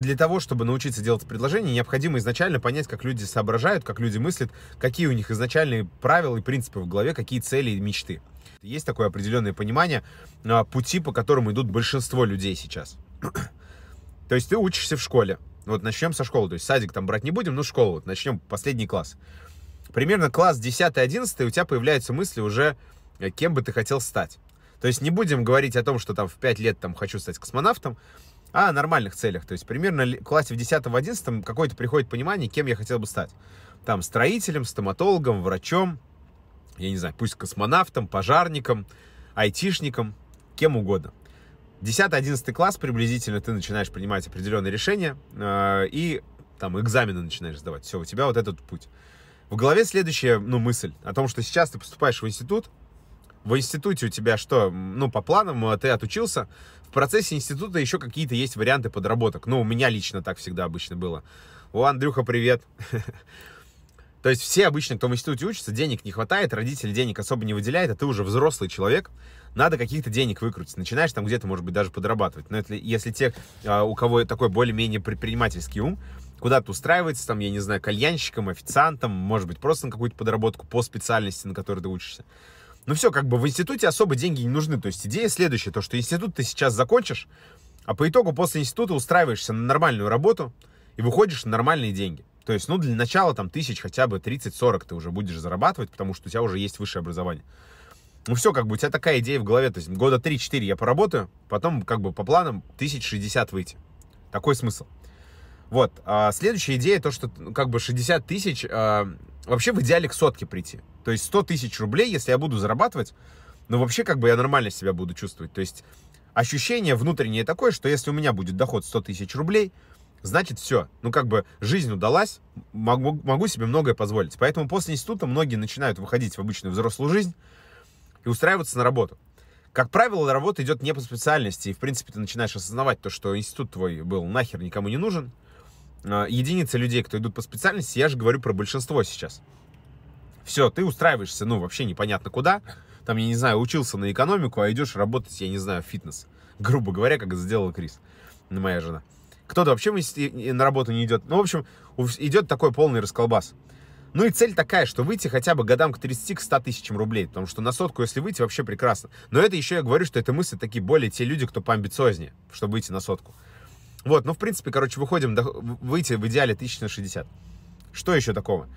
Для того, чтобы научиться делать предложения, необходимо изначально понять, как люди соображают, как люди мыслят, какие у них изначальные правила и принципы в голове, какие цели и мечты. Есть такое определенное понимание а, пути, по которым идут большинство людей сейчас. То есть ты учишься в школе. Вот начнем со школы. То есть садик там брать не будем, но школу вот начнем последний класс. Примерно класс 10-11 у тебя появляются мысли уже, э, кем бы ты хотел стать. То есть не будем говорить о том, что там в 5 лет там хочу стать космонавтом, а о нормальных целях. То есть примерно в классе в 10-11 какое-то приходит понимание, кем я хотел бы стать. Там строителем, стоматологом, врачом, я не знаю, пусть космонавтом, пожарником, айтишником, кем угодно. 10-11 класс приблизительно ты начинаешь принимать определенные решения э, и там экзамены начинаешь сдавать. Все, у тебя вот этот путь. В голове следующая ну, мысль о том, что сейчас ты поступаешь в институт, в институте у тебя что, ну, по планам, э, ты отучился, в процессе института еще какие-то есть варианты подработок. Ну, у меня лично так всегда обычно было. О, Андрюха, привет. То есть все обычно, кто в институте учится, денег не хватает, родители денег особо не выделяют, а ты уже взрослый человек, надо каких-то денег выкрутить. Начинаешь там где-то, может быть, даже подрабатывать. Но это, если те, а, у кого такой более-менее предпринимательский ум, куда-то устраивается, там, я не знаю, кальянщиком, официантом, может быть, просто на какую-то подработку по специальности, на которой ты учишься. Ну все, как бы в институте особо деньги не нужны. То есть идея следующая, то что институт ты сейчас закончишь, а по итогу после института устраиваешься на нормальную работу и выходишь на нормальные деньги. То есть, ну, для начала там тысяч хотя бы 30-40 ты уже будешь зарабатывать, потому что у тебя уже есть высшее образование. Ну все, как бы у тебя такая идея в голове, то есть года 3-4 я поработаю, потом как бы по планам 1060 выйти. Такой смысл. Вот, а следующая идея, то, что ну, как бы 60 тысяч а, вообще в идеале к сотке прийти. То есть 100 тысяч рублей, если я буду зарабатывать, ну вообще как бы я нормально себя буду чувствовать. То есть ощущение внутреннее такое, что если у меня будет доход 100 тысяч рублей, значит все. Ну как бы жизнь удалась, могу, могу себе многое позволить. Поэтому после института многие начинают выходить в обычную взрослую жизнь и устраиваться на работу. Как правило, работа идет не по специальности, и, в принципе, ты начинаешь осознавать то, что институт твой был нахер никому не нужен, Э, единицы людей, кто идут по специальности, я же говорю про большинство сейчас. Все, ты устраиваешься, ну, вообще непонятно куда. Там, я не знаю, учился на экономику, а идешь работать, я не знаю, в фитнес. Грубо говоря, как сделала Крис, ну, моя жена. Кто-то вообще на работу не идет. Ну, в общем, идет такой полный расколбас. Ну и цель такая, что выйти хотя бы годам к 30 к 100 тысячам рублей, потому что на сотку, если выйти, вообще прекрасно. Но это еще я говорю, что это мысли такие более те люди, кто поамбициознее, чтобы выйти на сотку. Вот, ну, в принципе, короче, выходим, до, выйти в идеале 1060. Что еще такого?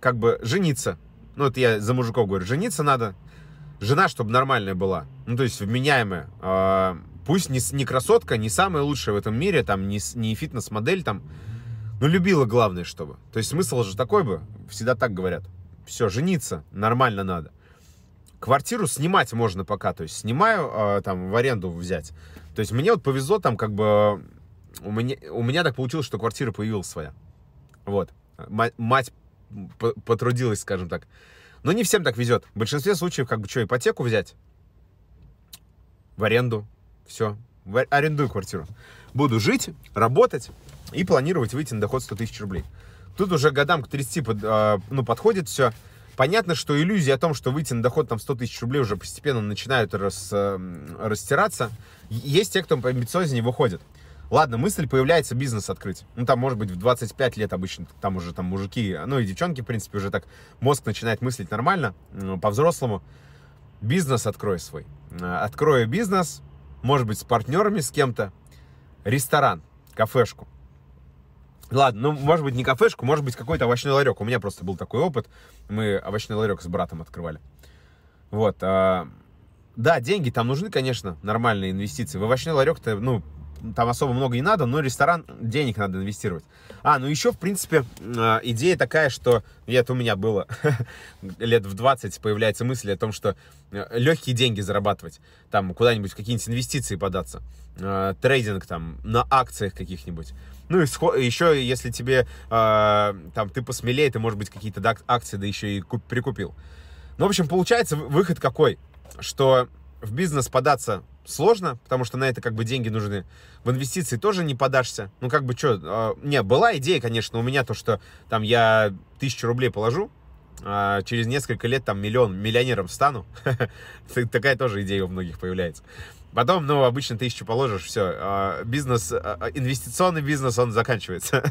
Как бы жениться. Ну, это я за мужиков говорю. Жениться надо. Жена, чтобы нормальная была. Ну, то есть вменяемая. Э, пусть не, не красотка, не самая лучшая в этом мире, там, не, не фитнес-модель, там. Ну любила главное, чтобы. То есть смысл же такой бы. Всегда так говорят. Все, жениться нормально надо. Квартиру снимать можно пока, то есть снимаю, э, там, в аренду взять. То есть мне вот повезло там как бы у меня, у меня так получилось, что квартира появилась своя. Вот. Мать потрудилась, скажем так. Но не всем так везет. В большинстве случаев, как бы, что, ипотеку взять, в аренду, все, в, а, арендую квартиру. Буду жить, работать и планировать выйти на доход 100 тысяч рублей. Тут уже годам к 30 под, э, ну, подходит все. Понятно, что иллюзии о том, что выйти на доход там 100 тысяч рублей уже постепенно начинают рас, э, растираться. Есть те, кто амбициознее выходит. Ладно, мысль появляется бизнес открыть. Ну, там, может быть, в 25 лет обычно, там уже там мужики, ну и девчонки, в принципе, уже так мозг начинает мыслить нормально, по-взрослому. Бизнес открой свой. Э, Открою бизнес, может быть, с партнерами, с кем-то. Ресторан, кафешку. Ладно, ну, может быть, не кафешку, может быть, какой-то овощной ларек. У меня просто был такой опыт. Мы овощной ларек с братом открывали. Вот. А, да, деньги там нужны, конечно, нормальные инвестиции. В овощной ларек-то, ну, там особо много не надо, но ресторан денег надо инвестировать. А, ну еще, в принципе, а, идея такая, что, это ну, у меня было лет в 20 появляется мысль о том, что э, легкие деньги зарабатывать, там куда-нибудь в какие-нибудь инвестиции податься, э, трейдинг там на акциях каких-нибудь. Ну, и еще, если тебе, э, там, ты посмелее, ты, может быть, какие-то акции, да еще и прикупил. Ну, в общем, получается выход какой, что в бизнес податься сложно, потому что на это как бы деньги нужны. В инвестиции тоже не подашься. Ну, как бы что, а, не, была идея, конечно, у меня то, что там я тысячу рублей положу, а через несколько лет там миллион, миллионером стану. Такая тоже идея у многих появляется. Потом, ну, обычно тысячу положишь, все, а, бизнес, а, инвестиционный бизнес, он заканчивается.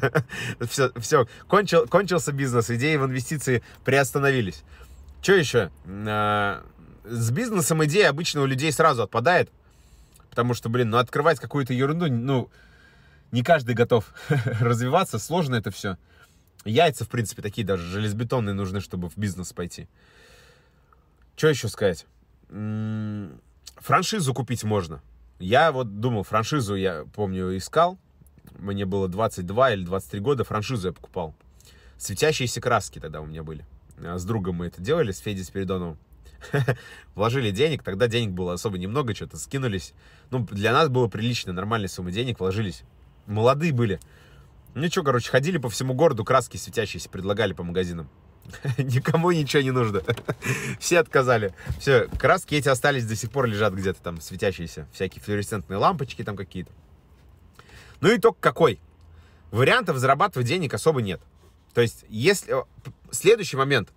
все, все, кончил, кончился бизнес, идеи в инвестиции приостановились. Что еще? С бизнесом идея обычно у людей сразу отпадает, Потому что, блин, ну открывать какую-то ерунду, ну, не каждый готов развиваться, сложно это все. Яйца, в принципе, такие даже железобетонные нужны, чтобы в бизнес пойти. Что еще сказать? Франшизу купить можно. Я вот думал, франшизу я, помню, искал. Мне было 22 или 23 года, франшизу я покупал. Светящиеся краски тогда у меня были. А с другом мы это делали, с Федей Спиридоновым. вложили денег, тогда денег было особо немного, что-то скинулись. Ну, для нас было прилично, нормальная сумма денег, вложились. Молодые были. Ничего, ну короче, ходили по всему городу, краски светящиеся предлагали по магазинам. Никому ничего не нужно. Все отказали. Все, краски эти остались, до сих пор лежат где-то там, светящиеся. Всякие флуоресцентные лампочки там какие-то. Ну и только какой? Вариантов зарабатывать денег особо нет. То есть, если... Следующий момент.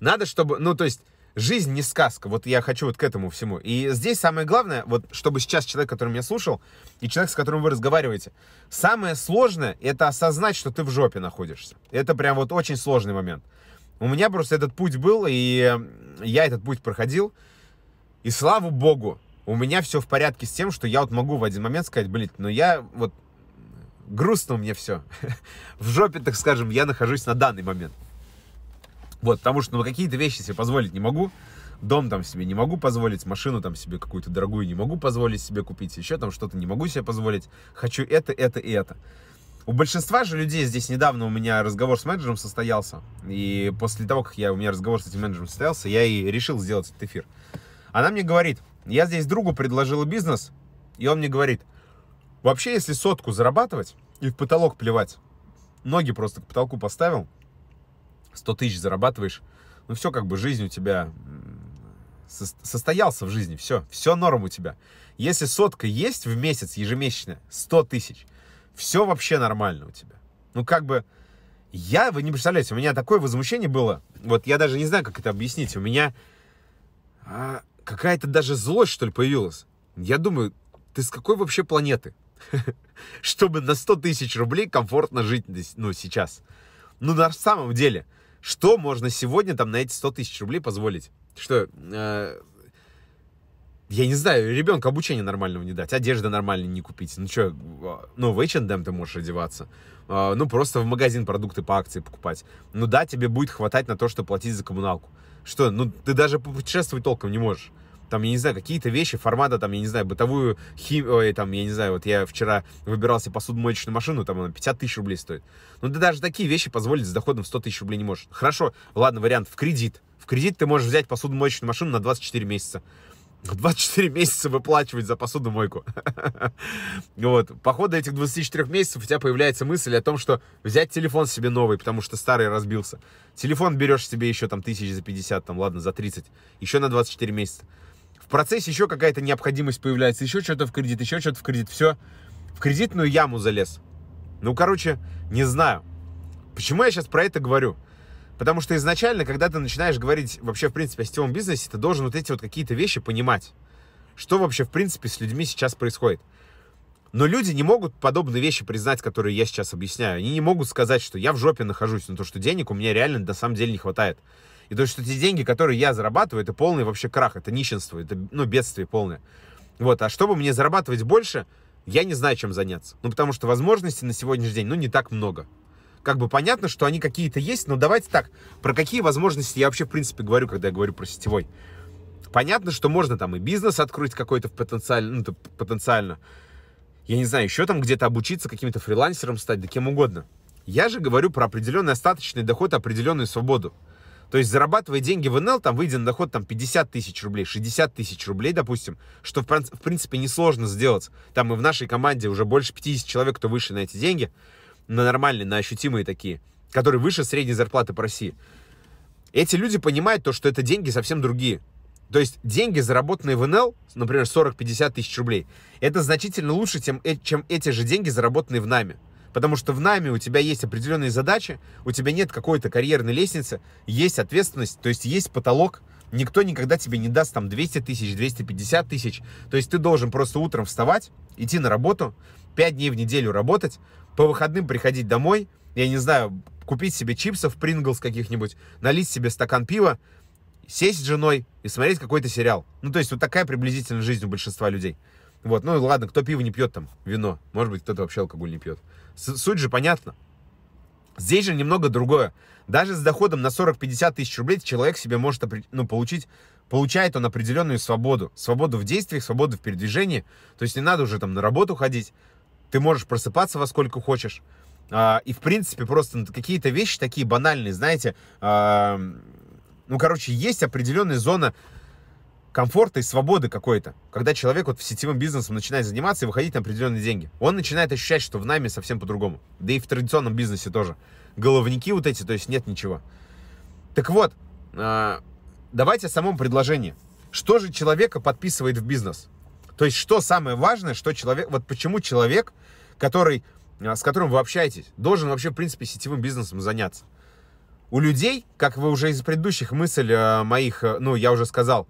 Надо, чтобы... Ну, то есть, жизнь не сказка. Вот я хочу вот к этому всему. И здесь самое главное, вот чтобы сейчас человек, который меня слушал, и человек, с которым вы разговариваете, самое сложное это осознать, что ты в жопе находишься. Это прям вот очень сложный момент. У меня просто этот путь был, и я этот путь проходил. И слава богу, у меня все в порядке с тем, что я вот могу в один момент сказать, блин, но ну я вот грустно мне все. в жопе, так скажем, я нахожусь на данный момент. Вот, потому что, ну, какие-то вещи себе позволить не могу. Дом там себе не могу позволить, машину там себе какую-то дорогую не могу позволить себе купить, еще там что-то не могу себе позволить. Хочу это, это и это. У большинства же людей здесь недавно у меня разговор с менеджером состоялся. И после того, как я, у меня разговор с этим менеджером состоялся, я и решил сделать этот эфир. Она мне говорит, я здесь другу предложила бизнес, и он мне говорит, вообще, если сотку зарабатывать и в потолок плевать, ноги просто к потолку поставил – 100 тысяч зарабатываешь, ну все, как бы жизнь у тебя состоялся в жизни, все, все норм у тебя. Если сотка есть в месяц ежемесячно, 100 тысяч, все вообще нормально у тебя. Ну как бы, я, вы не представляете, у меня такое возмущение было, вот я даже не знаю, как это объяснить, у меня а, какая-то даже злость, что ли, появилась. Я думаю, ты с какой вообще планеты? Чтобы на 100 тысяч рублей комфортно жить, ну, сейчас. Ну, на самом деле, что можно сегодня там на эти 100 тысяч рублей позволить? Что, э, я не знаю, ребенка обучение нормального не дать, одежды нормально не купить. Ну что, ну в H&M ты можешь одеваться. А, ну просто в магазин продукты по акции покупать. Ну да, тебе будет хватать на то, что платить за коммуналку. Что, ну ты даже путешествовать толком не можешь там, я не знаю, какие-то вещи формата, там, я не знаю, бытовую химию, ой, там, я не знаю, вот я вчера выбирал себе посудомоечную машину, там, она 50 тысяч рублей стоит. Ну, ты даже такие вещи позволить с доходом в 100 тысяч рублей не может Хорошо, ладно, вариант в кредит. В кредит ты можешь взять посудомоечную машину на 24 месяца. 24 месяца выплачивать за посудомойку. вот. По ходу этих 24 месяцев у тебя появляется мысль о том, что взять телефон себе новый, потому что старый разбился. Телефон берешь себе еще там тысяч за 50, там, ладно, за 30, еще на 24 месяца в процессе еще какая-то необходимость появляется, еще что-то в кредит, еще что-то в кредит, все, в кредитную яму залез. Ну, короче, не знаю. Почему я сейчас про это говорю? Потому что изначально, когда ты начинаешь говорить вообще, в принципе, о сетевом бизнесе, ты должен вот эти вот какие-то вещи понимать. Что вообще, в принципе, с людьми сейчас происходит. Но люди не могут подобные вещи признать, которые я сейчас объясняю. Они не могут сказать, что я в жопе нахожусь, но ну, то, что денег у меня реально на самом деле не хватает. И то, что эти деньги, которые я зарабатываю, это полный вообще крах, это нищенство, это ну, бедствие полное. Вот, а чтобы мне зарабатывать больше, я не знаю, чем заняться. Ну, потому что возможностей на сегодняшний день, ну, не так много. Как бы понятно, что они какие-то есть, но давайте так, про какие возможности я вообще, в принципе, говорю, когда я говорю про сетевой. Понятно, что можно там и бизнес открыть какой-то потенциально, ну, потенциально. Я не знаю, еще там где-то обучиться каким-то фрилансером стать, да кем угодно. Я же говорю про определенный остаточный доход, определенную свободу. То есть зарабатывая деньги в НЛ, там выйден доход там 50 тысяч рублей, 60 тысяч рублей, допустим, что в, в принципе несложно сделать. Там и в нашей команде уже больше 50 человек, кто выше на эти деньги, на нормальные, на ощутимые такие, которые выше средней зарплаты по России. Эти люди понимают то, что это деньги совсем другие. То есть деньги, заработанные в НЛ, например, 40-50 тысяч рублей, это значительно лучше, чем, э, чем эти же деньги, заработанные в нами. Потому что в найме у тебя есть определенные задачи, у тебя нет какой-то карьерной лестницы, есть ответственность, то есть есть потолок, никто никогда тебе не даст там 200 тысяч, 250 тысяч. То есть ты должен просто утром вставать, идти на работу, 5 дней в неделю работать, по выходным приходить домой, я не знаю, купить себе чипсов, Принглс каких-нибудь, налить себе стакан пива, сесть с женой и смотреть какой-то сериал. Ну, то есть вот такая приблизительная жизнь у большинства людей. Вот, ну ладно, кто пиво не пьет там, вино. Может быть, кто-то вообще алкоголь не пьет. Суть же понятна. Здесь же немного другое. Даже с доходом на 40-50 тысяч рублей человек себе может ну, получить, получает он определенную свободу. Свободу в действиях, свободу в передвижении. То есть не надо уже там на работу ходить. Ты можешь просыпаться во сколько хочешь. А, и в принципе просто какие-то вещи такие банальные, знаете. А, ну, короче, есть определенная зона комфорта и свободы какой-то. Когда человек вот в сетевым бизнесом начинает заниматься и выходить на определенные деньги, он начинает ощущать, что в нами совсем по-другому. Да и в традиционном бизнесе тоже. Головники вот эти, то есть нет ничего. Так вот, а, давайте о самом предложении. Что же человека подписывает в бизнес? То есть что самое важное, что человек, вот почему человек, который, а, с которым вы общаетесь, должен вообще, в принципе, сетевым бизнесом заняться? У людей, как вы уже из предыдущих мыслей а, моих, ну, я уже сказал,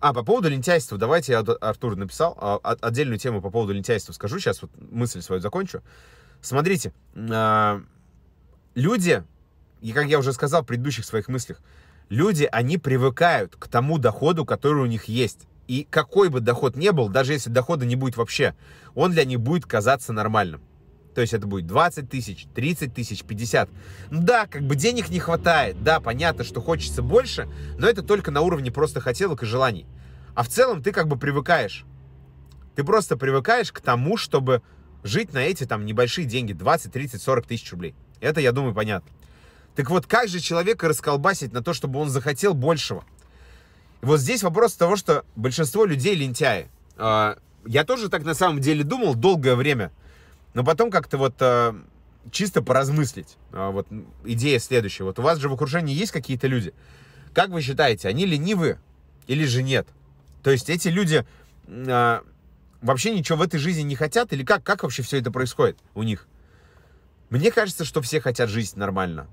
а, по поводу лентяйства, давайте я, Артур написал, а, отдельную тему по поводу лентяйства скажу, сейчас вот мысль свою закончу. Смотрите, а, люди, и как я уже сказал в предыдущих своих мыслях, люди, они привыкают к тому доходу, который у них есть. И какой бы доход ни был, даже если дохода не будет вообще, он для них будет казаться нормальным. То есть это будет 20 тысяч, 30 тысяч, 50. Ну да, как бы денег не хватает. Да, понятно, что хочется больше, но это только на уровне просто хотелок и желаний. А в целом ты как бы привыкаешь. Ты просто привыкаешь к тому, чтобы жить на эти там небольшие деньги, 20, 30, 40 тысяч рублей. Это, я думаю, понятно. Так вот, как же человека расколбасить на то, чтобы он захотел большего? И вот здесь вопрос того, что большинство людей лентяи. А, я тоже так на самом деле думал долгое время. Но потом как-то вот а, чисто поразмыслить. А, вот идея следующая. Вот у вас же в окружении есть какие-то люди. Как вы считаете, они ленивы или же нет? То есть эти люди а, вообще ничего в этой жизни не хотят? Или как, как вообще все это происходит у них? Мне кажется, что все хотят жить нормально.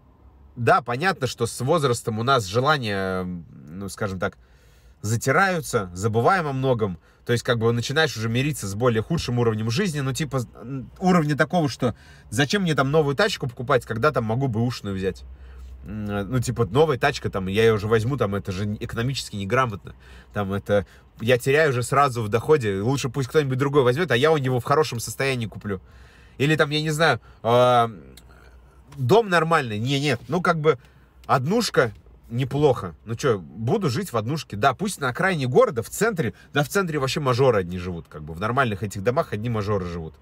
Да, понятно, что с возрастом у нас желание, ну, скажем так, затираются, забываем о многом. То есть, как бы начинаешь уже мириться с более худшим уровнем жизни, ну, типа, уровня такого, что зачем мне там новую тачку покупать, когда там могу бы ушную взять. Э, ну, типа, новая тачка, там, я ее уже возьму, там, это же экономически неграмотно. Там, это, я теряю уже сразу в доходе, лучше пусть кто-нибудь другой возьмет, а я у него в хорошем состоянии куплю. Или там, я не знаю, а, дом нормальный, не, нет, ну, как бы, однушка, неплохо. Ну что, буду жить в однушке. Да, пусть на окраине города, в центре, да в центре вообще мажоры одни живут, как бы. В нормальных этих домах одни мажоры живут.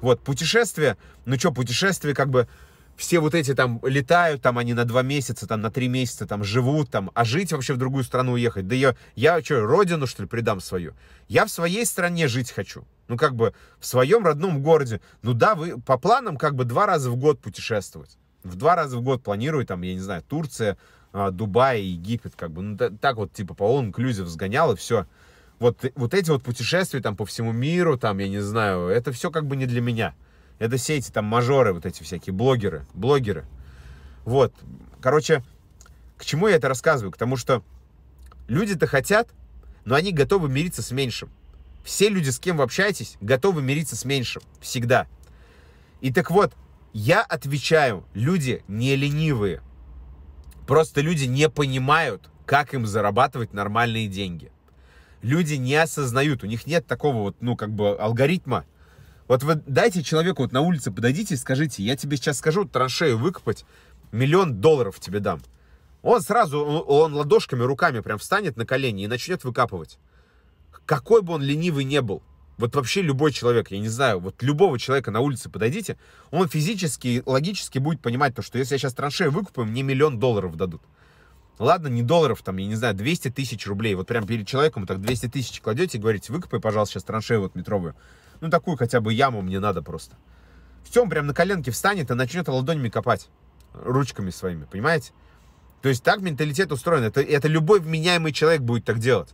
Вот, путешествия, ну что, путешествия как бы все вот эти там летают, там они на два месяца, там на три месяца там живут, там, а жить вообще в другую страну уехать. Да я, я что, родину что ли предам свою? Я в своей стране жить хочу. Ну как бы в своем родном городе. Ну да, вы по планам как бы два раза в год путешествовать. В два раза в год планирую там, я не знаю, Турция, а, Дубай, Египет, как бы, ну, так вот, типа, по он инклюзив сгонял, и все. Вот, вот эти вот путешествия там по всему миру, там, я не знаю, это все как бы не для меня. Это все эти там мажоры, вот эти всякие блогеры, блогеры. Вот, короче, к чему я это рассказываю? К тому, что люди-то хотят, но они готовы мириться с меньшим. Все люди, с кем вы общаетесь, готовы мириться с меньшим. Всегда. И так вот, я отвечаю, люди не ленивые. Просто люди не понимают, как им зарабатывать нормальные деньги. Люди не осознают, у них нет такого вот, ну, как бы алгоритма. Вот вы дайте человеку вот на улице, подойдите и скажите, я тебе сейчас скажу траншею выкопать, миллион долларов тебе дам. Он сразу, он ладошками, руками прям встанет на колени и начнет выкапывать. Какой бы он ленивый не был, вот вообще любой человек, я не знаю, вот любого человека на улице подойдите, он физически, логически будет понимать то, что если я сейчас траншею выкуплю, мне миллион долларов дадут. Ладно, не долларов, там, я не знаю, 200 тысяч рублей. Вот прям перед человеком так 200 тысяч кладете и говорите, выкопай, пожалуйста, сейчас траншею вот метровую. Ну, такую хотя бы яму мне надо просто. Все, он прям на коленке встанет и начнет ладонями копать. Ручками своими, понимаете? То есть так менталитет устроен. Это, это любой вменяемый человек будет так делать.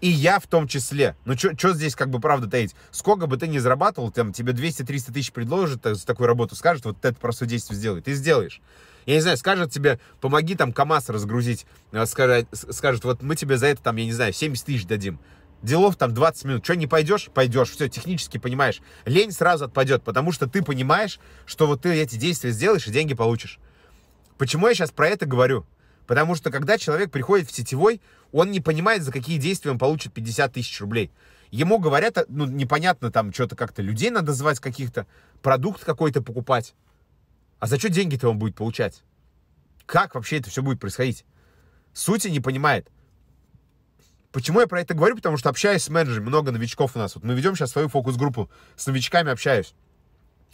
И я в том числе. Ну, что здесь как бы правда таить? Сколько бы ты ни зарабатывал, там тебе 200-300 тысяч предложат э, за такую работу, скажут, вот это просто действие сделай. Ты сделаешь. Я не знаю, скажет тебе, помоги там КАМАЗ разгрузить, скажет, э, скажет, вот мы тебе за это там, я не знаю, 70 тысяч дадим. Делов там 20 минут. Что, не пойдешь? Пойдешь. Все, технически понимаешь. Лень сразу отпадет, потому что ты понимаешь, что вот ты эти действия сделаешь и деньги получишь. Почему я сейчас про это говорю? Потому что когда человек приходит в сетевой, он не понимает, за какие действия он получит 50 тысяч рублей. Ему говорят, а, ну, непонятно, там, что-то как-то людей надо звать каких-то, продукт какой-то покупать. А за что деньги-то он будет получать? Как вообще это все будет происходить? Сути не понимает. Почему я про это говорю? Потому что общаюсь с менеджерами, много новичков у нас. Вот мы ведем сейчас свою фокус-группу, с новичками общаюсь.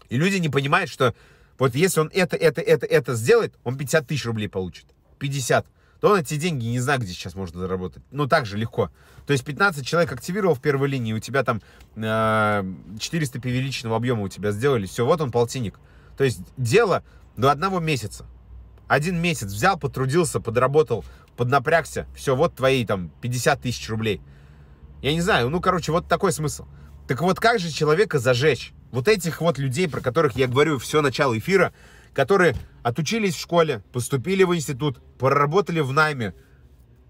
И люди не понимают, что вот если он это, это, это, это сделает, он 50 тысяч рублей получит. 50, то он эти деньги не знаю, где сейчас можно заработать. но так же легко. То есть 15 человек активировал в первой линии, у тебя там э, 400 первичного объема у тебя сделали, все, вот он полтинник. То есть дело до одного месяца. Один месяц взял, потрудился, подработал, поднапрягся, все, вот твои там 50 тысяч рублей. Я не знаю, ну, короче, вот такой смысл. Так вот, как же человека зажечь? Вот этих вот людей, про которых я говорю все начало эфира, которые отучились в школе, поступили в институт, проработали в найме,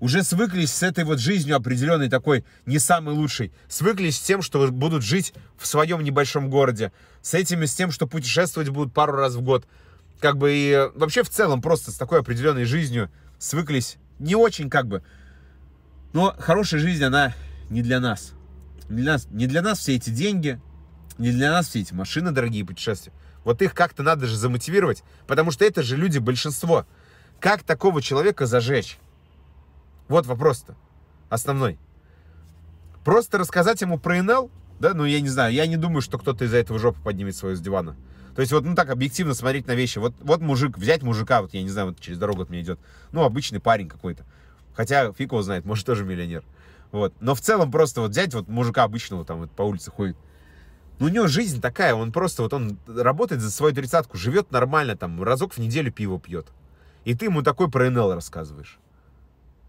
уже свыклись с этой вот жизнью определенной такой, не самой лучшей, свыклись с тем, что будут жить в своем небольшом городе, с этими, с тем, что путешествовать будут пару раз в год, как бы и э, вообще в целом просто с такой определенной жизнью свыклись, не очень как бы, но хорошая жизнь, она не для нас. Не для нас, не для нас все эти деньги, не для нас все эти машины дорогие путешествия. Вот их как-то надо же замотивировать, потому что это же люди большинство. Как такого человека зажечь? Вот вопрос-то основной. Просто рассказать ему про НЛ, да, ну я не знаю, я не думаю, что кто-то из-за этого жопу поднимет свою с дивана. То есть вот, ну так, объективно смотреть на вещи. Вот, вот мужик, взять мужика, вот я не знаю, вот через дорогу от меня идет. Ну, обычный парень какой-то. Хотя фиг его знает, может, тоже миллионер. Вот. Но в целом просто вот взять вот мужика обычного там вот по улице ходит. Ну, у него жизнь такая, он просто, вот он работает за свою тридцатку, живет нормально, там, разок в неделю пиво пьет. И ты ему такой про НЛ рассказываешь.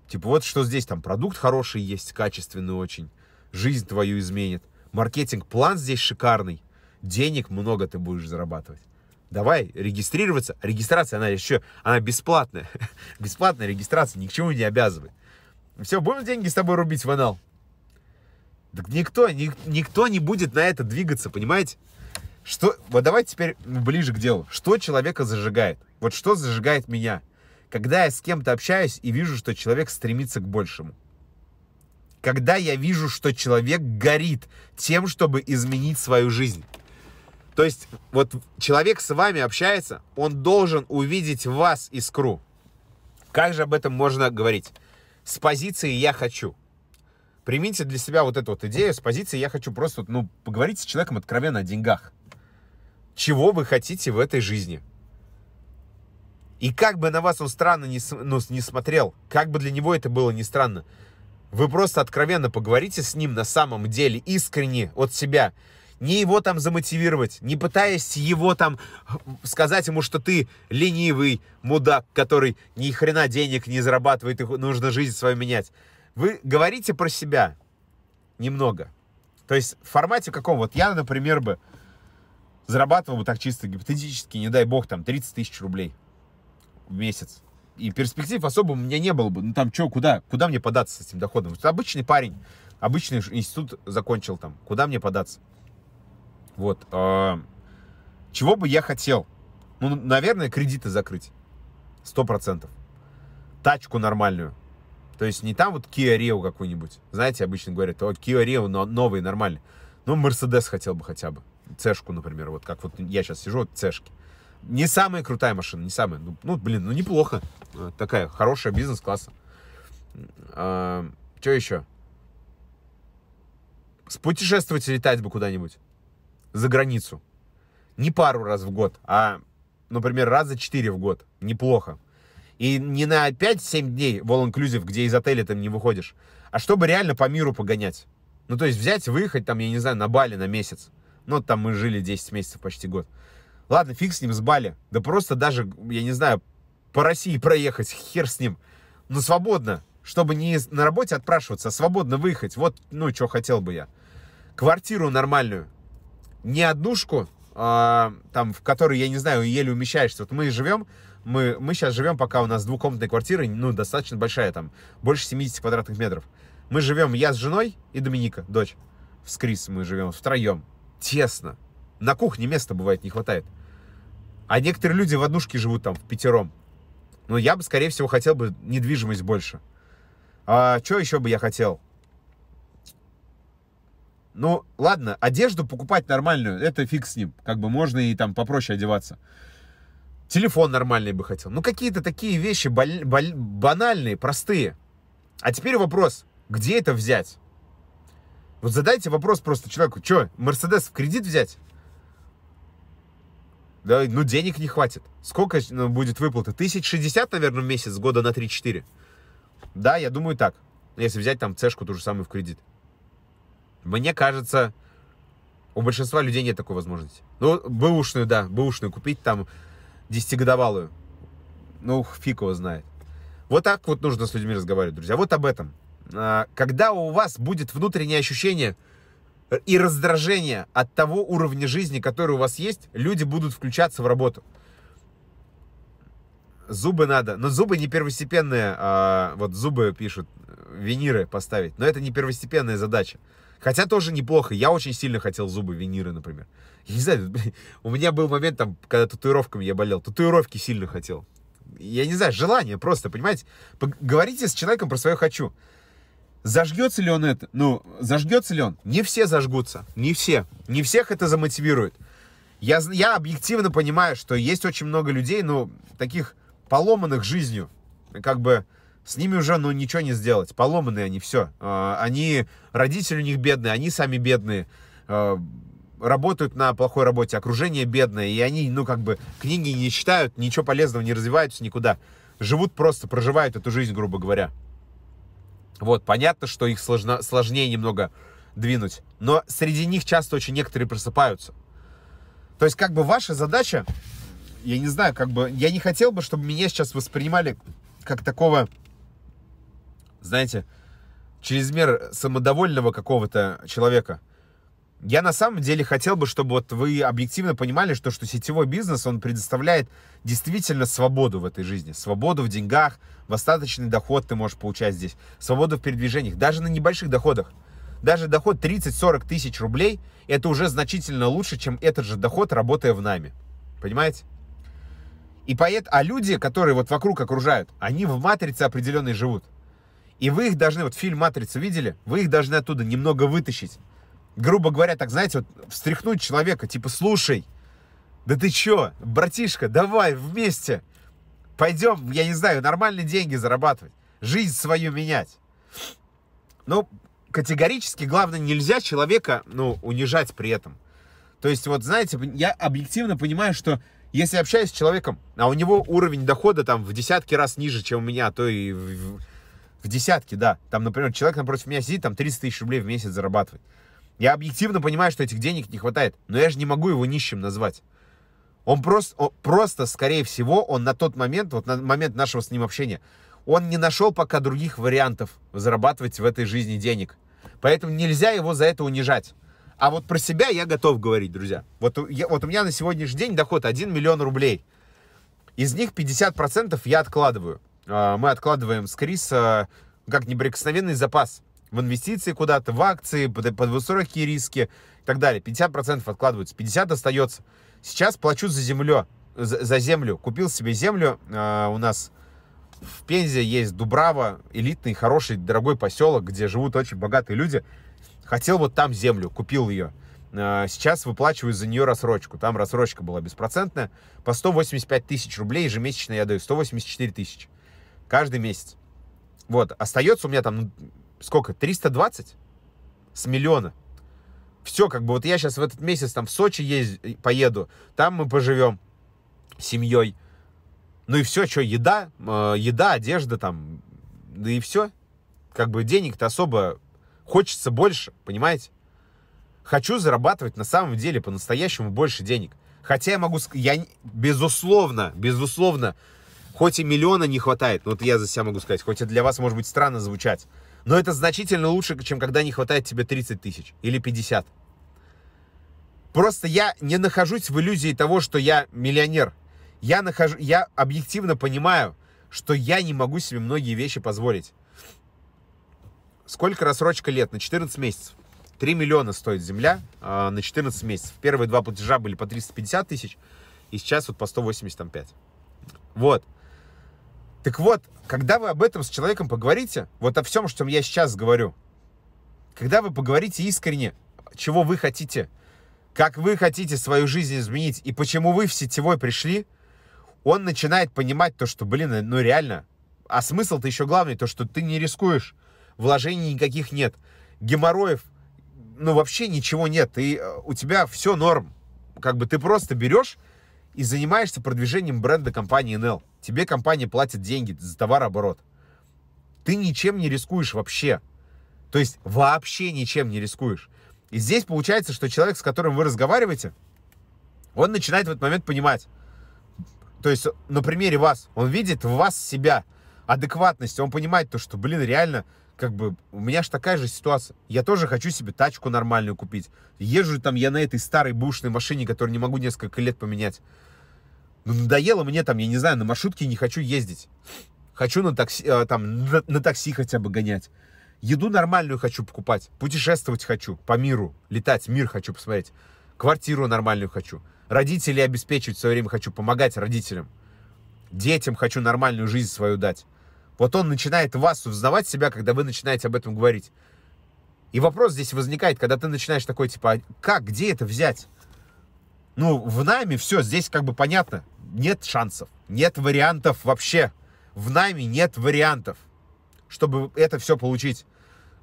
Типа, вот что здесь, там, продукт хороший есть, качественный очень, жизнь твою изменит, маркетинг-план здесь шикарный, денег много ты будешь зарабатывать. Давай регистрироваться. Регистрация, она еще, она бесплатная. Бесплатная регистрация ни к чему не обязывает. Все, будем деньги с тобой рубить в анал? Так никто, ни, никто не будет на это двигаться, понимаете? Что, вот давайте теперь ближе к делу. Что человека зажигает? Вот что зажигает меня? Когда я с кем-то общаюсь и вижу, что человек стремится к большему. Когда я вижу, что человек горит тем, чтобы изменить свою жизнь. То есть вот человек с вами общается, он должен увидеть в вас искру. Как же об этом можно говорить? С позиции «я хочу» примите для себя вот эту вот идею с позиции «я хочу просто ну, поговорить с человеком откровенно о деньгах». Чего вы хотите в этой жизни? И как бы на вас он странно не, ну, не смотрел, как бы для него это было не странно, вы просто откровенно поговорите с ним на самом деле, искренне, от себя. Не его там замотивировать, не пытаясь его там э, сказать ему, что ты ленивый мудак, который ни хрена денег не зарабатывает и нужно жизнь свою менять. Вы говорите про себя немного. То есть в формате каком? Вот я, например, бы зарабатывал бы так чисто гипотетически, не дай бог, там 30 тысяч рублей в месяц. И перспектив особо у меня не было бы. Ну там что, куда? Куда мне податься с этим доходом? Вот обычный парень, обычный институт закончил там. Куда мне податься? Вот. А, чего бы я хотел? Ну, наверное, кредиты закрыть. Сто процентов. Тачку нормальную. То есть не там вот Kia Rio какой-нибудь. Знаете, обычно говорят, о, Kia Rio но новый, нормальный. Ну, Mercedes хотел бы хотя бы. Цешку, например, вот как вот я сейчас сижу, вот Цешки. Не самая крутая машина, не самая. Ну, ну блин, ну неплохо. Э, такая хорошая бизнес-класса. А, что еще? Спутешествовать летать бы куда-нибудь. За границу. Не пару раз в год, а, например, раза четыре в год. Неплохо. И не на 5-7 дней в all inclusive, где из отеля там не выходишь, а чтобы реально по миру погонять. Ну, то есть взять, выехать там, я не знаю, на Бали на месяц. Ну, там мы жили 10 месяцев, почти год. Ладно, фиг с ним, с Бали. Да просто даже, я не знаю, по России проехать, хер с ним. Но ну, свободно, чтобы не на работе отпрашиваться, а свободно выехать. Вот, ну, что хотел бы я. Квартиру нормальную. Не однушку, а, там, в которой, я не знаю, еле умещаешься. Вот мы живем мы, мы сейчас живем, пока у нас двухкомнатная квартира, ну, достаточно большая, там, больше 70 квадратных метров. Мы живем, я с женой и Доминика, дочь. В Крис мы живем втроем. Тесно. На кухне места бывает не хватает. А некоторые люди в однушке живут там в пятером. Но я бы, скорее всего, хотел бы недвижимость больше. А что еще бы я хотел? Ну, ладно, одежду покупать нормальную, это фиг с ним. Как бы можно и там попроще одеваться телефон нормальный бы хотел. Ну, какие-то такие вещи боль, боль, банальные, простые. А теперь вопрос, где это взять? Вот задайте вопрос просто человеку, что, Мерседес в кредит взять? Да, ну, денег не хватит. Сколько ну, будет выплаты? 1060, наверное, в месяц, года на 3-4. Да, я думаю так. Если взять там цешку ту же самую в кредит. Мне кажется, у большинства людей нет такой возможности. Ну, бэушную, да, бэушную купить там десятигодовалую. Ну, фиг его знает. Вот так вот нужно с людьми разговаривать, друзья. Вот об этом. А, когда у вас будет внутреннее ощущение э, и раздражение от того уровня жизни, который у вас есть, люди будут включаться в работу. Зубы надо. Но зубы не первостепенные. А, вот зубы пишут, э, виниры поставить. Но это не первостепенная задача. Хотя тоже неплохо. Я очень сильно хотел зубы виниры, например. Я не знаю, у меня был момент, там, когда татуировками я болел. Татуировки сильно хотел. Я не знаю, желание просто, понимаете? Говорите с человеком про свое «хочу». Зажгется ли он это? Ну, зажгется ли он? Не все зажгутся. Не все. Не всех это замотивирует. Я, я объективно понимаю, что есть очень много людей, ну, таких поломанных жизнью. Как бы с ними уже, ну, ничего не сделать. Поломанные они, все. А, они, родители у них бедные, они сами бедные. А, работают на плохой работе, окружение бедное. И они, ну, как бы, книги не читают, ничего полезного не развиваются никуда. Живут просто, проживают эту жизнь, грубо говоря. Вот, понятно, что их сложно, сложнее немного двинуть. Но среди них часто очень некоторые просыпаются. То есть, как бы, ваша задача, я не знаю, как бы, я не хотел бы, чтобы меня сейчас воспринимали как такого знаете, чрезмер самодовольного какого-то человека. Я на самом деле хотел бы, чтобы вот вы объективно понимали, что, что сетевой бизнес, он предоставляет действительно свободу в этой жизни. Свободу в деньгах, в остаточный доход ты можешь получать здесь, свободу в передвижениях, даже на небольших доходах. Даже доход 30-40 тысяч рублей, это уже значительно лучше, чем этот же доход, работая в нами. Понимаете? И поэт, а люди, которые вот вокруг окружают, они в матрице определенной живут. И вы их должны, вот фильм «Матрица» видели? Вы их должны оттуда немного вытащить. Грубо говоря, так, знаете, вот встряхнуть человека, типа, слушай, да ты чё, братишка, давай вместе, пойдем, я не знаю, нормальные деньги зарабатывать, жизнь свою менять. Ну, категорически, главное, нельзя человека, ну, унижать при этом. То есть, вот, знаете, я объективно понимаю, что если общаюсь с человеком, а у него уровень дохода там в десятки раз ниже, чем у меня, а то и в, в десятки, да. Там, например, человек напротив меня сидит, там 30 тысяч рублей в месяц зарабатывает. Я объективно понимаю, что этих денег не хватает, но я же не могу его нищим назвать. Он просто, он, просто, скорее всего, он на тот момент, вот на момент нашего с ним общения, он не нашел пока других вариантов зарабатывать в этой жизни денег. Поэтому нельзя его за это унижать. А вот про себя я готов говорить, друзья. Вот, я, вот у меня на сегодняшний день доход 1 миллион рублей. Из них 50% я откладываю. А, мы откладываем с Криса как неприкосновенный запас в инвестиции куда-то, в акции, под, под высокие риски и так далее. 50% откладывается, 50 остается. Сейчас плачу за землю, за, за землю. Купил себе землю, э, у нас в Пензе есть Дубрава, элитный, хороший, дорогой поселок, где живут очень богатые люди. Хотел вот там землю, купил ее. А, сейчас выплачиваю за нее рассрочку. Там рассрочка была беспроцентная. По 185 тысяч рублей ежемесячно я даю. 184 тысячи каждый месяц. Вот, остается у меня там, ну, сколько, 320 с миллиона. Все, как бы, вот я сейчас в этот месяц там в Сочи езд... Э, поеду, там мы поживем семьей. Ну и все, что, еда, э, еда, одежда там, да и все. Как бы денег-то особо хочется больше, понимаете? Хочу зарабатывать на самом деле по-настоящему больше денег. Хотя я могу сказать, я, безусловно, безусловно, Хоть и миллиона не хватает, вот я за себя могу сказать, хоть и для вас может быть странно звучать, но это значительно лучше, чем когда не хватает тебе 30 тысяч или 50. Просто я не нахожусь в иллюзии того, что я миллионер. Я, нахожу, я объективно понимаю, что я не могу себе многие вещи позволить. Сколько рассрочка лет? На 14 месяцев. 3 миллиона стоит земля э, на 14 месяцев. Первые два платежа были по 350 тысяч, и сейчас вот по 185. Вот. Так вот, когда вы об этом с человеком поговорите, вот о всем, что я сейчас говорю, когда вы поговорите искренне, чего вы хотите, как вы хотите свою жизнь изменить и почему вы в сетевой пришли, он начинает понимать то, что, блин, ну реально, а смысл-то еще главный, то, что ты не рискуешь, вложений никаких нет, геморроев, ну вообще ничего нет, и э, у тебя все норм, как бы ты просто берешь и занимаешься продвижением бренда компании NL. Тебе компания платит деньги за товарооборот. Ты ничем не рискуешь вообще. То есть вообще ничем не рискуешь. И здесь получается, что человек, с которым вы разговариваете, он начинает в этот момент понимать. То есть на примере вас, он видит в вас себя, адекватность, он понимает то, что, блин, реально, как бы, у меня же такая же ситуация. Я тоже хочу себе тачку нормальную купить. Езжу там я на этой старой бушной машине, которую не могу несколько лет поменять. Ну, надоело мне там, я не знаю, на маршрутке не хочу ездить. Хочу на такси, э, там, на, на такси хотя бы гонять. Еду нормальную хочу покупать. Путешествовать хочу по миру. Летать, мир хочу посмотреть. Квартиру нормальную хочу. Родителей обеспечивать все время хочу. Помогать родителям. Детям хочу нормальную жизнь свою дать. Вот он начинает вас узнавать себя, когда вы начинаете об этом говорить. И вопрос здесь возникает, когда ты начинаешь такой, типа, а как, где это взять? Ну, в нами все, здесь как бы понятно нет шансов, нет вариантов вообще. В найме нет вариантов, чтобы это все получить.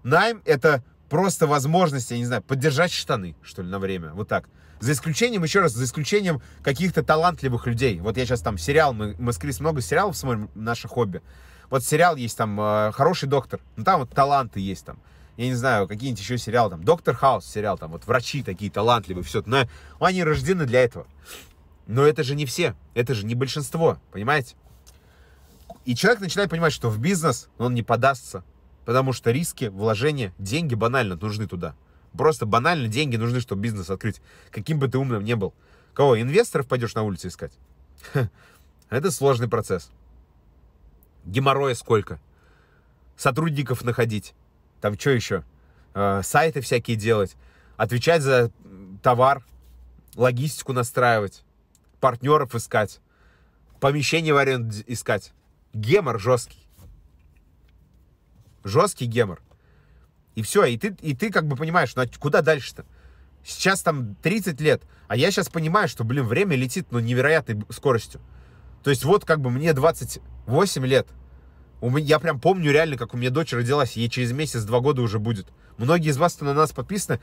Найм — это просто возможность, я не знаю, поддержать штаны, что ли, на время. Вот так. За исключением, еще раз, за исключением каких-то талантливых людей. Вот я сейчас там сериал, мы, мы с Крис много сериалов смотрим, наше хобби. Вот сериал есть там э, «Хороший доктор», ну там вот таланты есть там. Я не знаю, какие-нибудь еще сериалы там. «Доктор Хаус» сериал там, вот врачи такие талантливые, все. Но они рождены для этого. Но это же не все, это же не большинство, понимаете? И человек начинает понимать, что в бизнес он не подастся, потому что риски, вложения, деньги банально нужны туда. Просто банально деньги нужны, чтобы бизнес открыть, каким бы ты умным ни был. Кого, инвесторов пойдешь на улице искать? Ха, это сложный процесс. Геморроя сколько? Сотрудников находить? Там что еще? А, сайты всякие делать, отвечать за товар, логистику настраивать партнеров искать, помещение в аренду искать. Гемор жесткий. Жесткий гемор. И все, и ты, и ты как бы понимаешь, ну, а куда дальше-то? Сейчас там 30 лет, а я сейчас понимаю, что, блин, время летит, ну, невероятной скоростью. То есть вот как бы мне 28 лет – у меня, я прям помню реально, как у меня дочь родилась, ей через месяц, два года уже будет. Многие из вас, кто на нас подписаны,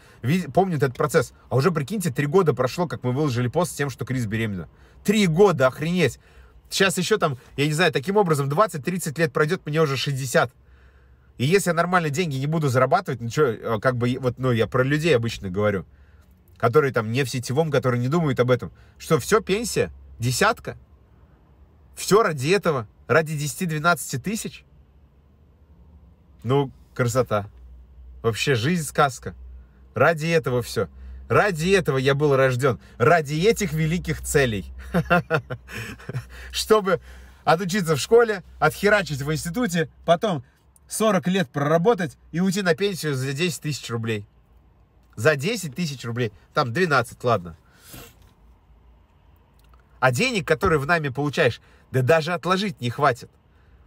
помнят этот процесс. А уже, прикиньте, три года прошло, как мы выложили пост с тем, что Крис беременна. Три года, охренеть! Сейчас еще там, я не знаю, таким образом 20-30 лет пройдет, мне уже 60. И если я нормально деньги не буду зарабатывать, ну что, э, как бы, вот, ну, я про людей обычно говорю, которые там не в сетевом, которые не думают об этом, что все пенсия, десятка, все ради этого – Ради 10-12 тысяч? Ну, красота. Вообще жизнь сказка. Ради этого все. Ради этого я был рожден. Ради этих великих целей. Чтобы отучиться в школе, отхерачить в институте, потом 40 лет проработать и уйти на пенсию за 10 тысяч рублей. За 10 тысяч рублей. Там 12, ладно. А денег, которые в нами получаешь, да даже отложить не хватит.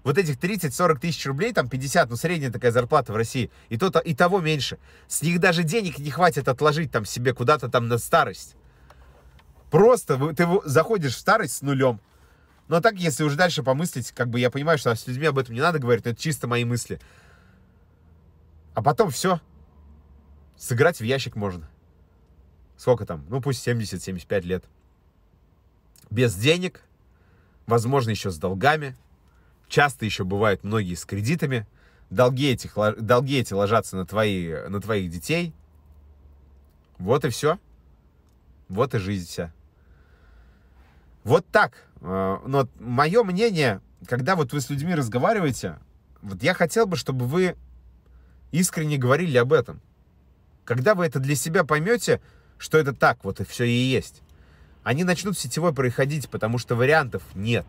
Вот этих 30-40 тысяч рублей, там 50, ну средняя такая зарплата в России, и, то, и того меньше. С них даже денег не хватит отложить там себе куда-то там на старость. Просто ты заходишь в старость с нулем. Но ну, а так, если уже дальше помыслить, как бы я понимаю, что с людьми об этом не надо говорить, но это чисто мои мысли. А потом все. Сыграть в ящик можно. Сколько там? Ну пусть 70-75 лет. Без денег, возможно, еще с долгами. Часто еще бывают многие с кредитами. Долги эти, долги эти ложатся на, твои, на твоих детей. Вот и все. Вот и жизнь вся. Вот так. А, но мое мнение, когда вот вы с людьми разговариваете, вот я хотел бы, чтобы вы искренне говорили об этом. Когда вы это для себя поймете, что это так, вот и все и есть они начнут сетевой проходить, потому что вариантов нет.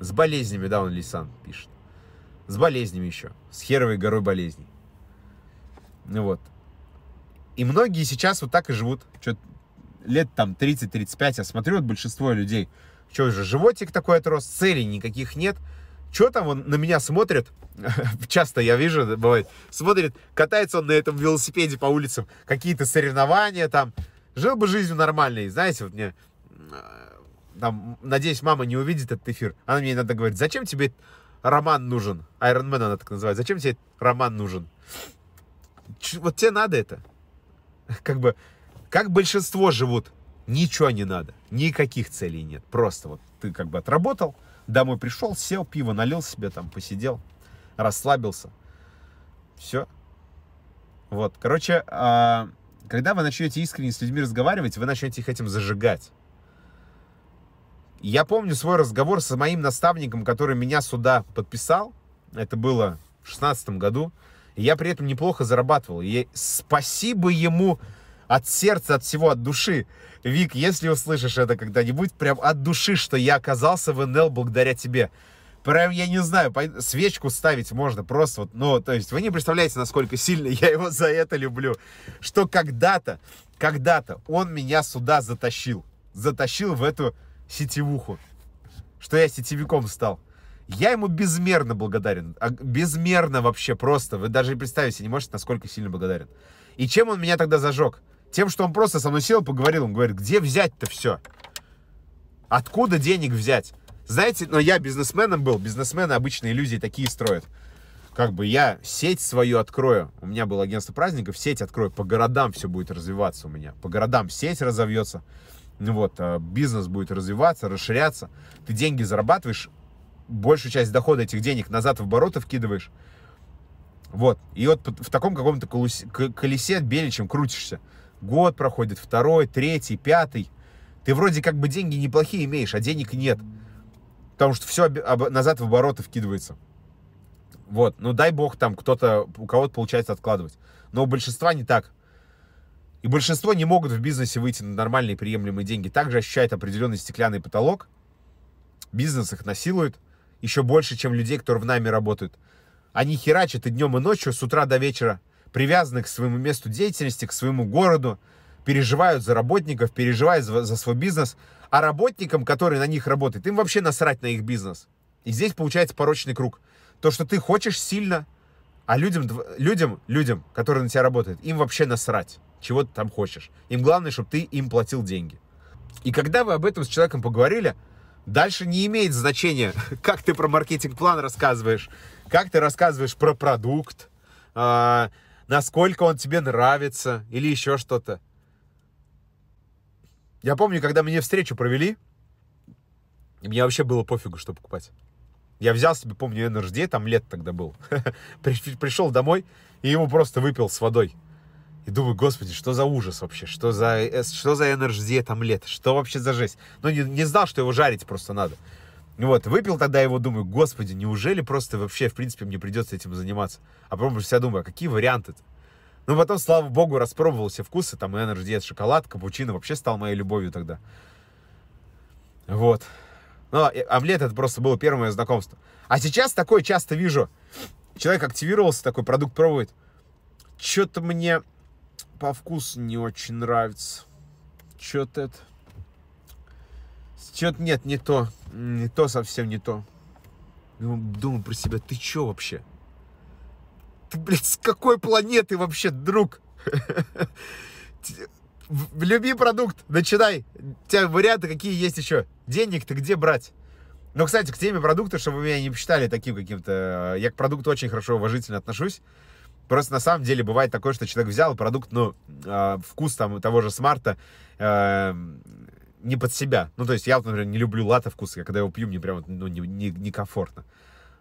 С болезнями, да, он Лисан пишет. С болезнями еще. С херовой горой болезней. Ну вот. И многие сейчас вот так и живут. Что то лет там 30-35, я смотрю, вот большинство людей, что же, животик такой отрос, целей никаких нет. Что там он на меня смотрит? Часто я вижу, бывает, смотрит, катается он на этом велосипеде по улицам, какие-то соревнования там, жил бы жизнью нормальной. Знаете, вот мне, там, надеюсь, мама не увидит этот эфир. Она мне иногда говорит, зачем тебе роман нужен? Iron Man она так называет. Зачем тебе роман нужен? вот тебе надо это? Как бы, как большинство живут, ничего не надо. Никаких целей нет. Просто вот ты как бы отработал, домой пришел, сел, пиво налил себе, там, посидел, расслабился. Все. Вот, короче, а когда вы начнете искренне с людьми разговаривать, вы начнете их этим зажигать. Я помню свой разговор с моим наставником, который меня сюда подписал. Это было в шестнадцатом году. И я при этом неплохо зарабатывал. И спасибо ему от сердца, от всего, от души. Вик, если услышишь это когда-нибудь, прям от души, что я оказался в НЛ благодаря тебе прям, я не знаю, свечку ставить можно просто вот, ну, то есть вы не представляете, насколько сильно я его за это люблю, что когда-то, когда-то он меня сюда затащил, затащил в эту сетевуху, что я сетевиком стал. Я ему безмерно благодарен, а, безмерно вообще просто, вы даже представить себе не можете, насколько сильно благодарен. И чем он меня тогда зажег? Тем, что он просто со мной сел, поговорил, он говорит, где взять-то все? Откуда денег взять? Знаете, но я бизнесменом был. Бизнесмены обычно иллюзии такие строят. Как бы я сеть свою открою. У меня было агентство праздников, сеть открою. По городам все будет развиваться у меня. По городам сеть разовьется. Ну вот, а, бизнес будет развиваться, расширяться. Ты деньги зарабатываешь, большую часть дохода этих денег назад в обороты вкидываешь. Вот. И вот в таком каком-то колесе беличем крутишься. Год проходит, второй, третий, пятый. Ты вроде как бы деньги неплохие имеешь, а денег нет потому что все назад в обороты вкидывается. Вот, ну дай бог там кто-то, у кого-то получается откладывать. Но у большинства не так. И большинство не могут в бизнесе выйти на нормальные приемлемые деньги. Также ощущает определенный стеклянный потолок. Бизнес их насилует еще больше, чем людей, которые в нами работают. Они херачат и днем, и ночью, с утра до вечера, привязаны к своему месту деятельности, к своему городу, переживают за работников, переживают за, за свой бизнес – а работникам, которые на них работают, им вообще насрать на их бизнес. И здесь получается порочный круг. То, что ты хочешь сильно, а людям, людям, людям, которые на тебя работают, им вообще насрать, чего ты там хочешь. Им главное, чтобы ты им платил деньги. И когда вы об этом с человеком поговорили, дальше не имеет значения, как ты про маркетинг-план рассказываешь, как ты рассказываешь про продукт, а, насколько он тебе нравится или еще что-то. Я помню, когда мне встречу провели, мне вообще было пофигу, что покупать. Я взял себе, помню, NRD, там лет тогда был. Пришел домой и его просто выпил с водой. И думаю, господи, что за ужас вообще? Что за, э, что за NRD там лет? Что вообще за жесть? Ну, не, не знал, что его жарить просто надо. Вот, выпил тогда его, думаю, господи, неужели просто вообще, в принципе, мне придется этим заниматься? А потом я думаю, а какие варианты? -то? Ну потом, слава богу, распробовал все вкусы, там и Energy шоколад, капучино вообще стал моей любовью тогда. Вот. Но ну, а, омлет это просто было первое мое знакомство. А сейчас такое часто вижу. Человек активировался, такой продукт пробует. Что-то мне по вкусу не очень нравится. Что-то это... Что-то нет, не то. Не то совсем не то. Думаю, думаю про себя, ты чё вообще? Ты, блядь, с какой планеты вообще, друг? Люби продукт, начинай. У тебя варианты какие есть еще? Денег-то где брать? Но, ну, кстати, к теме продукта, чтобы вы меня не посчитали таким каким-то... Я к продукту очень хорошо уважительно отношусь. Просто на самом деле бывает такое, что человек взял продукт, ну, э, вкус там того же смарта э, не под себя. Ну, то есть я, например, не люблю лата вкус, я когда его пью, мне прям ну, некомфортно. Не, не комфортно.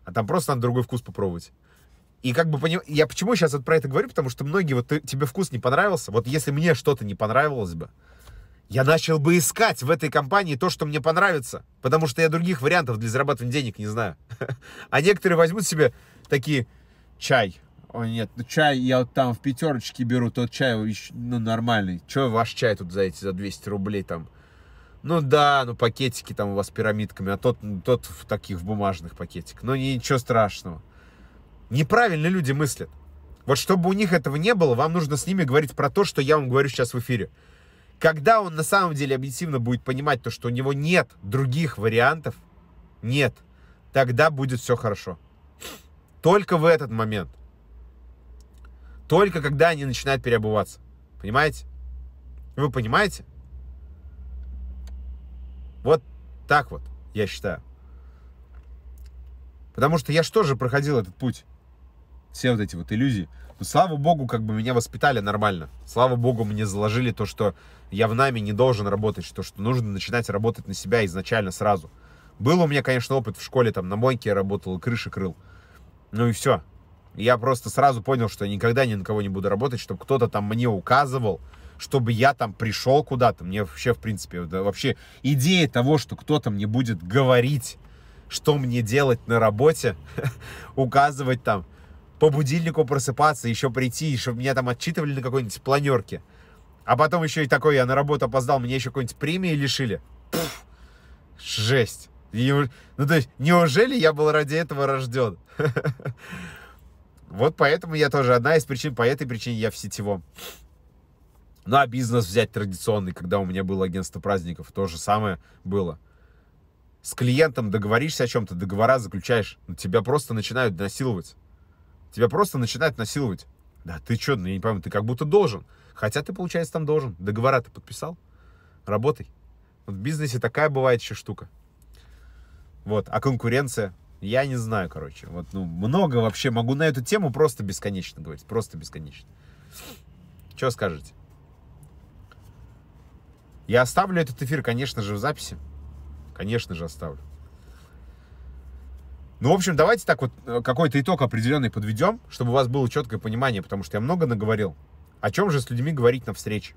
а там просто надо другой вкус попробовать. И как бы поним... я почему сейчас вот про это говорю, потому что многие, вот ты, тебе вкус не понравился, вот если мне что-то не понравилось бы, я начал бы искать в этой компании то, что мне понравится, потому что я других вариантов для зарабатывания денег не знаю. А некоторые возьмут себе такие чай. О нет, ну чай я вот там в пятерочке беру, тот чай ну, нормальный. Че ваш чай тут за эти, за 200 рублей там? Ну да, ну пакетики там у вас пирамидками, а тот, ну, тот в таких в бумажных пакетиках. Ну ничего страшного. Неправильно люди мыслят. Вот чтобы у них этого не было, вам нужно с ними говорить про то, что я вам говорю сейчас в эфире. Когда он на самом деле объективно будет понимать то, что у него нет других вариантов, нет, тогда будет все хорошо. Только в этот момент. Только когда они начинают переобуваться. Понимаете? Вы понимаете? Вот так вот, я считаю. Потому что я же тоже проходил этот путь все вот эти вот иллюзии. Но ну, слава богу, как бы меня воспитали нормально. Слава богу, мне заложили то, что я в нами не должен работать, то, что нужно начинать работать на себя изначально сразу. Был у меня, конечно, опыт в школе, там на мойке я работал, крыши крыл. Ну и все. Я просто сразу понял, что я никогда ни на кого не буду работать, чтобы кто-то там мне указывал, чтобы я там пришел куда-то. Мне вообще, в принципе, да, вообще идея того, что кто-то мне будет говорить, что мне делать на работе, указывать там, по будильнику просыпаться, еще прийти, чтобы меня там отчитывали на какой-нибудь планерке. А потом еще и такой, я на работу опоздал, мне еще какой-нибудь премии лишили. Пфф, жесть. Ну, то есть, неужели я был ради этого рожден? Вот поэтому я тоже одна из причин, по этой причине я в сетевом. Ну, а бизнес взять традиционный, когда у меня было агентство праздников, то же самое было. С клиентом договоришься о чем-то, договора заключаешь, тебя просто начинают насиловать тебя просто начинают насиловать. Да ты что, ну я не понимаю, ты как будто должен. Хотя ты, получается, там должен. Договора ты подписал, работай. Вот в бизнесе такая бывает еще штука. Вот, а конкуренция? Я не знаю, короче. Вот, ну, много вообще. Могу на эту тему просто бесконечно говорить. Просто бесконечно. Что скажете? Я оставлю этот эфир, конечно же, в записи. Конечно же, оставлю. Ну, в общем, давайте так вот э, какой-то итог определенный подведем, чтобы у вас было четкое понимание, потому что я много наговорил. О чем же с людьми говорить на встрече?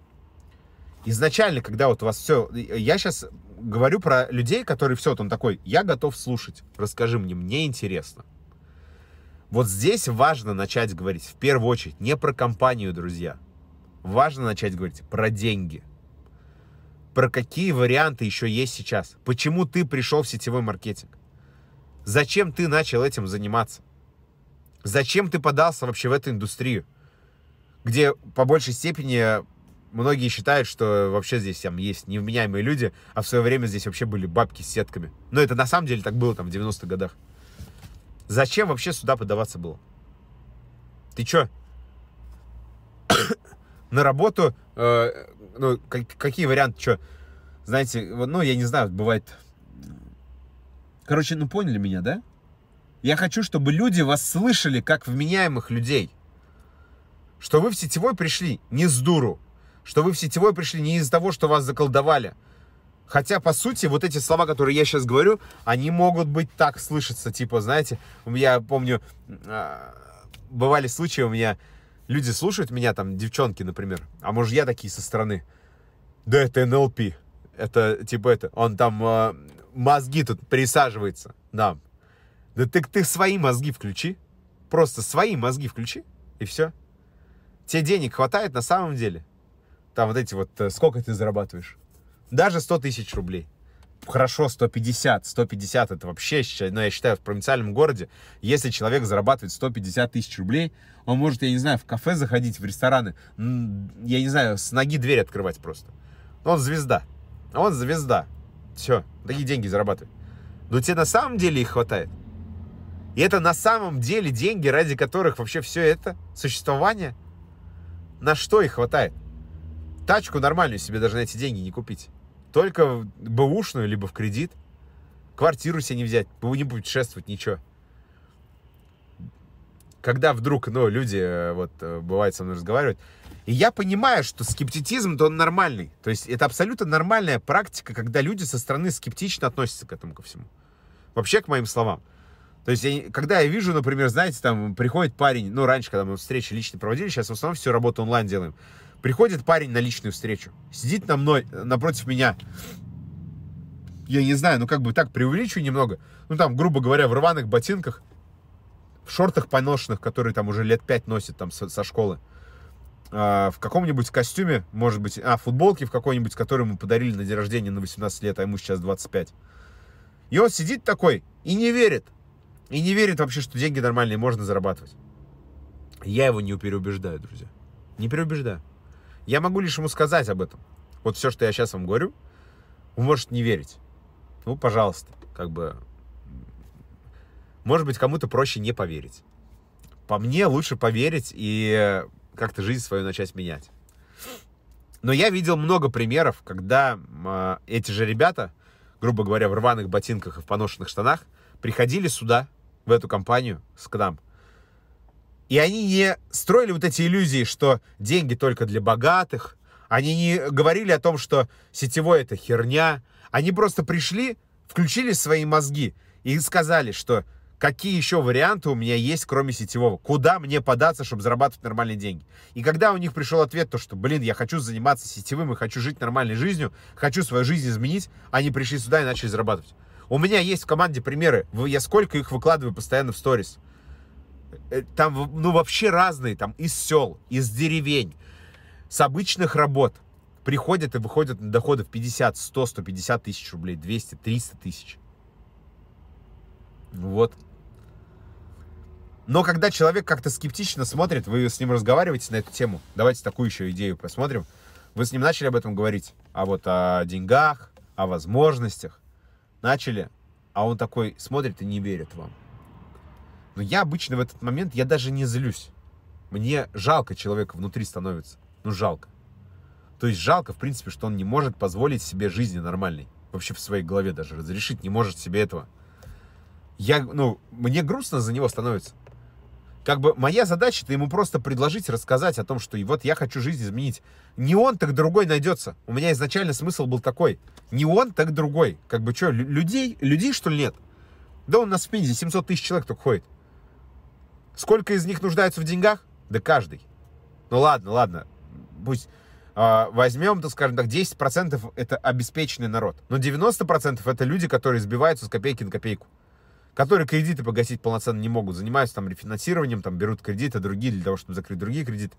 Изначально, когда вот у вас все... Э, я сейчас говорю про людей, которые все, вот он такой, я готов слушать, расскажи мне, мне интересно. Вот здесь важно начать говорить, в первую очередь, не про компанию, друзья. Важно начать говорить про деньги. Про какие варианты еще есть сейчас. Почему ты пришел в сетевой маркетинг? Зачем ты начал этим заниматься? Зачем ты подался вообще в эту индустрию, где по большей степени многие считают, что вообще здесь там есть невменяемые люди, а в свое время здесь вообще были бабки с сетками. Но это на самом деле так было там в 90-х годах. Зачем вообще сюда подаваться было? Ты чё? на работу, э, ну, как, какие варианты, чё, Знаете, ну, я не знаю, бывает Короче, ну поняли меня, да? Я хочу, чтобы люди вас слышали, как вменяемых людей. Что вы в сетевой пришли не с дуру. Что вы в сетевой пришли не из-за того, что вас заколдовали. Хотя, по сути, вот эти слова, которые я сейчас говорю, они могут быть так слышаться, Типа, знаете, я помню, а, бывали случаи у меня, люди слушают меня, там, девчонки, например, а может я такие со стороны. Да это НЛП. Это типа это, он там а, мозги тут присаживаются нам. Да ты, ты свои мозги включи. Просто свои мозги включи, и все. Тебе денег хватает на самом деле. Там вот эти вот, э, сколько ты зарабатываешь? Даже 100 тысяч рублей. Хорошо, 150. 150 это вообще, но ну, я считаю, в провинциальном городе, если человек зарабатывает 150 тысяч рублей, он может, я не знаю, в кафе заходить, в рестораны, я не знаю, с ноги дверь открывать просто. Он звезда. Он звезда. Все, такие деньги зарабатывай. Но тебе на самом деле их хватает. И это на самом деле деньги, ради которых вообще все это существование, на что их хватает? Тачку нормальную себе даже на эти деньги не купить. Только в бэушную, либо в кредит. Квартиру себе не взять, не шествовать ничего. Когда вдруг, ну, люди, э, вот, э, бывает со мной разговаривают, и я понимаю, что скептицизм, то он нормальный. То есть это абсолютно нормальная практика, когда люди со стороны скептично относятся к этому ко всему. Вообще к моим словам. То есть, я, когда я вижу, например, знаете, там приходит парень, ну, раньше, когда мы встречи лично проводили, сейчас в основном всю работу онлайн делаем. Приходит парень на личную встречу, сидит на мной, напротив меня. Я не знаю, ну, как бы так преувеличу немного. Ну, там, грубо говоря, в рваных ботинках, в шортах поношенных, которые там уже лет пять носит там со, со школы. А, в каком-нибудь костюме, может быть, а, футболке в какой-нибудь, которую ему подарили на день рождения на 18 лет, а ему сейчас 25. И он сидит такой и не верит. И не верит вообще, что деньги нормальные можно зарабатывать. Я его не переубеждаю, друзья. Не переубеждаю. Я могу лишь ему сказать об этом. Вот все, что я сейчас вам говорю, вы можете не верить. Ну, пожалуйста, как бы... Может быть, кому-то проще не поверить. По мне лучше поверить и как-то жизнь свою начать менять. Но я видел много примеров, когда э, эти же ребята, грубо говоря, в рваных ботинках и в поношенных штанах, приходили сюда, в эту компанию, с к нам. И они не строили вот эти иллюзии, что деньги только для богатых. Они не говорили о том, что сетевое это херня. Они просто пришли, включили свои мозги и сказали, что какие еще варианты у меня есть, кроме сетевого? Куда мне податься, чтобы зарабатывать нормальные деньги? И когда у них пришел ответ, то что, блин, я хочу заниматься сетевым и хочу жить нормальной жизнью, хочу свою жизнь изменить, они пришли сюда и начали зарабатывать. У меня есть в команде примеры, я сколько их выкладываю постоянно в сторис. Э, там, ну, вообще разные, там, из сел, из деревень, с обычных работ. Приходят и выходят на доходы в 50, 100, 150 тысяч рублей, 200, 300 тысяч. Вот но когда человек как-то скептично смотрит, вы с ним разговариваете на эту тему. Давайте такую еще идею посмотрим. Вы с ним начали об этом говорить. А вот о деньгах, о возможностях. Начали. А он такой смотрит и не верит вам. Но я обычно в этот момент, я даже не злюсь. Мне жалко человека внутри становится. Ну, жалко. То есть жалко, в принципе, что он не может позволить себе жизни нормальной. Вообще в своей голове даже разрешить не может себе этого. Я, ну, мне грустно за него становится как бы моя задача это ему просто предложить, рассказать о том, что и вот я хочу жизнь изменить. Не он, так другой найдется. У меня изначально смысл был такой. Не он, так другой. Как бы что, людей, людей что ли нет? Да он на спинде 700 тысяч человек только ходит. Сколько из них нуждаются в деньгах? Да каждый. Ну ладно, ладно. Пусть э, возьмем, то скажем так, 10% это обеспеченный народ. Но 90% это люди, которые сбиваются с копейки на копейку которые кредиты погасить полноценно не могут, занимаются там рефинансированием, там берут кредиты другие для того, чтобы закрыть другие кредиты,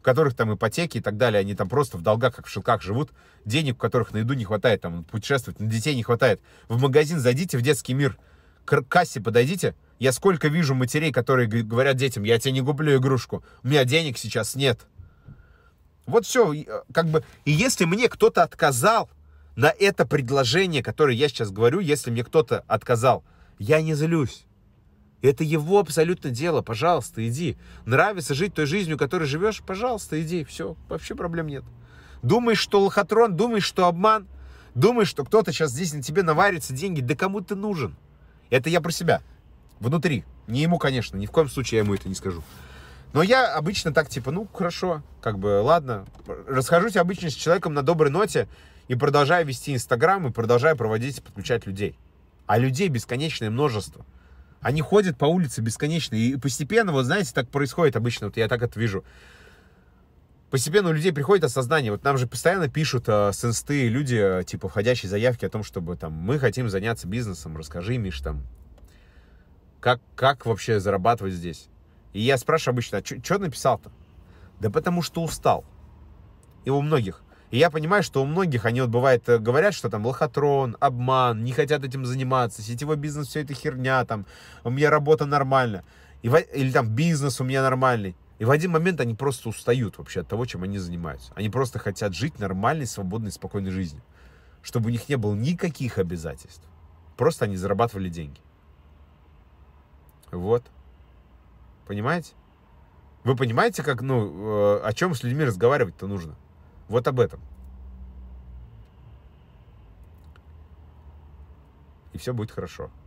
у которых там ипотеки и так далее, они там просто в долгах, как в шелках живут, денег, у которых на еду не хватает, там путешествовать, на детей не хватает. В магазин зайдите, в детский мир, к кассе подойдите, я сколько вижу матерей, которые говорят детям, я тебе не куплю игрушку, у меня денег сейчас нет. Вот все, э, как бы, и если мне кто-то отказал на это предложение, которое я сейчас говорю, если мне кто-то отказал, я не злюсь. Это его абсолютно дело. Пожалуйста, иди. Нравится жить той жизнью, которой живешь? Пожалуйста, иди. Все, вообще проблем нет. Думаешь, что лохотрон, думаешь, что обман, думаешь, что кто-то сейчас здесь на тебе наварится деньги. Да кому ты нужен? Это я про себя. Внутри. Не ему, конечно. Ни в коем случае я ему это не скажу. Но я обычно так, типа, ну, хорошо, как бы, ладно. Расхожусь обычно с человеком на доброй ноте и продолжаю вести Инстаграм, и продолжаю проводить, и подключать людей а людей бесконечное множество. Они ходят по улице бесконечно, и постепенно, вот знаете, так происходит обычно, вот я так это вижу. Постепенно у людей приходит осознание, вот нам же постоянно пишут э, сенсты люди, э, типа, входящие заявки о том, чтобы там, мы хотим заняться бизнесом, расскажи, Миш, там, как, как вообще зарабатывать здесь? И я спрашиваю обычно, а что написал-то? Да потому что устал. И у многих. И я понимаю, что у многих они вот бывает э, говорят, что там лохотрон, обман, не хотят этим заниматься, сетевой бизнес все это херня, там, у меня работа нормальная, или там бизнес у меня нормальный. И в один момент они просто устают вообще от того, чем они занимаются. Они просто хотят жить нормальной, свободной, спокойной жизнью. Чтобы у них не было никаких обязательств. Просто они зарабатывали деньги. Вот. Понимаете? Вы понимаете, как, ну, э, о чем с людьми разговаривать-то нужно? Вот об этом. И все будет хорошо.